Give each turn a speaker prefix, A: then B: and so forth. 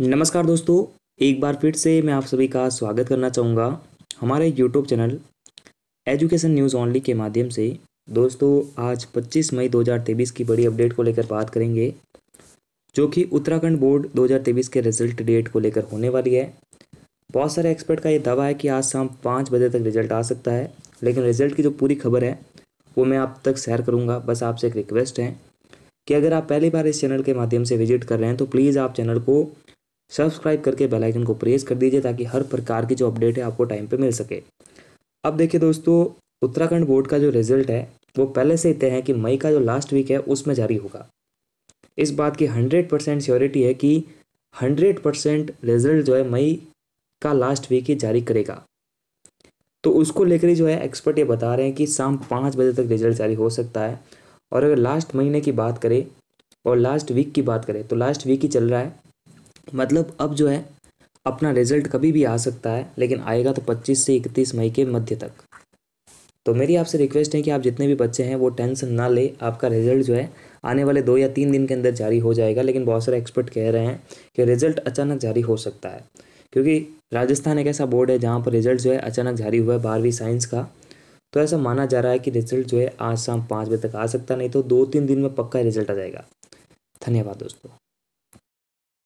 A: नमस्कार दोस्तों एक बार फिर से मैं आप सभी का स्वागत करना चाहूँगा हमारे YouTube channel education news only के माध्यम से दोस्तों आज 25 मई 2023 की बड़ी अपडेट को लेकर बात करेंगे जो कि उत्तराखंड बोर्ड 2023 के रिजल्ट डेट को लेकर होने वाली है बहुत सारे एक्सपर्ट का ये दावा है कि आज शाम पाँच बजे तक रिजल्ट आ सकता है लेकिन रिजल्ट की जो पूरी खबर है वो मैं आप तक शेयर करूँगा बस आपसे एक रिक्वेस्ट है कि अगर आप पहली बार इस चैनल के माध्यम से विजिट कर रहे हैं तो प्लीज़ आप चैनल को सब्सक्राइब करके बेल आइकन को प्रेस कर दीजिए ताकि हर प्रकार की जो अपडेट है आपको टाइम पे मिल सके अब देखिए दोस्तों उत्तराखंड बोर्ड का जो रिजल्ट है वो पहले से तय है कि मई का जो लास्ट वीक है उसमें जारी होगा इस बात की हंड्रेड परसेंट श्योरिटी है कि हंड्रेड परसेंट रिजल्ट जो है मई का लास्ट वीक ही जारी करेगा तो उसको लेकर जो है एक्सपर्ट ये बता रहे हैं कि शाम पाँच बजे तक रिजल्ट जारी हो सकता है और अगर लास्ट महीने की बात करें और लास्ट वीक की बात करें तो लास्ट वीक ही चल रहा है मतलब अब जो है अपना रिजल्ट कभी भी आ सकता है लेकिन आएगा तो 25 से 31 मई के मध्य तक तो मेरी आपसे रिक्वेस्ट है कि आप जितने भी बच्चे हैं वो टेंशन ना ले आपका रिजल्ट जो है आने वाले दो या तीन दिन के अंदर जारी हो जाएगा लेकिन बहुत सारे एक्सपर्ट कह रहे हैं कि रिजल्ट अचानक जारी हो सकता है क्योंकि राजस्थान एक ऐसा बोर्ड है जहाँ पर रिजल्ट जो है अचानक जारी हुआ है बारहवीं साइंस का तो ऐसा माना जा रहा है कि रिजल्ट जो है आज शाम पाँच बजे तक आ सकता नहीं तो दो तीन दिन में पक्का रिजल्ट आ जाएगा धन्यवाद दोस्तों